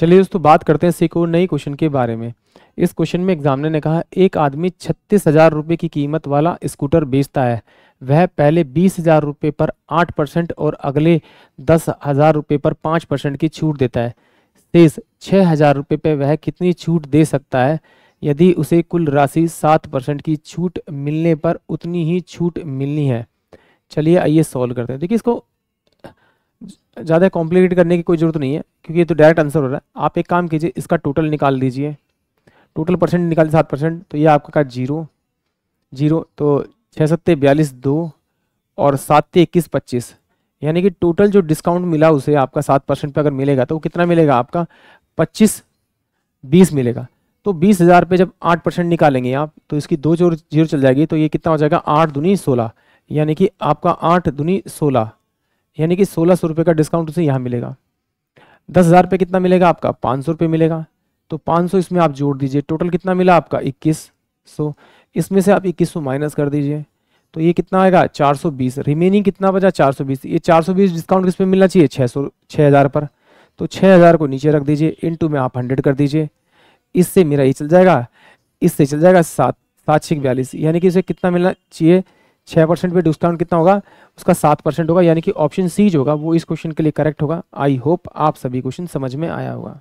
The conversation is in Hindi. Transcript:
चलिए दोस्तों बात करते हैं सिक नई क्वेश्चन के बारे में इस क्वेश्चन में एग्जामिनर ने कहा एक आदमी छत्तीस हजार रुपये की कीमत वाला स्कूटर बेचता है वह पहले बीस हजार रुपये पर आठ परसेंट और अगले दस हजार रुपये पर पाँच परसेंट की छूट देता है शेष छः हजार रुपये पर वह कितनी छूट दे सकता है यदि उसे कुल राशि सात परसेंट की छूट मिलने पर उतनी ही छूट मिलनी है चलिए आइए सॉल्व करते हैं देखिए इसको ज़्यादा कॉम्प्लिकेट करने की कोई ज़रूरत नहीं है क्योंकि ये तो डायरेक्ट आंसर हो रहा है आप एक काम कीजिए इसका टोटल निकाल दीजिए टोटल परसेंट निकालिए सात परसेंट तो ये आपका का जीरो जीरो तो छः सत्ते बयालीस दो और सात इक्कीस पच्चीस यानी कि टोटल जो डिस्काउंट मिला उसे आपका सात परसेंट पर अगर मिलेगा तो कितना मिलेगा आपका पच्चीस बीस मिलेगा तो बीस हज़ार पे जब आठ परसेंट निकालेंगे आप तो इसकी दो जोर जीरो चल जाएगी तो ये कितना हो जाएगा आठ दुनी सोलह यानी कि आपका आठ दुनी सोलह यानी कि सोलह सौ रुपये का डिस्काउंट उसे यहाँ मिलेगा दस हज़ार पे कितना मिलेगा आपका पाँच सौ रुपये मिलेगा तो पाँच सौ इसमें आप जोड़ दीजिए टोटल कितना मिला आपका इक्कीस सौ इसमें से आप इक्कीस सौ माइनस कर दीजिए तो ये कितना आएगा चार सौ बीस रिमेनिंग कितना बचा चार सौ बीस ये चार सौ बीस डिस्काउंट किस पे मिलना चाहिए छः सौ छः हज़ार पर तो छः हज़ार को नीचे रख दीजिए इन टू में आप हंड्रेड कर दीजिए इससे मेरा ये चल जाएगा इससे चल जाएगा सात सात छः बयालीस यानी कि इसे कितना मिलना चाहिए छः परसेंट पे डिस्काउंट कितना होगा उसका सात परसेंट होगा यानी कि ऑप्शन सी जो होगा वो इस क्वेश्चन के लिए करेक्ट होगा आई होप आप सभी क्वेश्चन समझ में आया होगा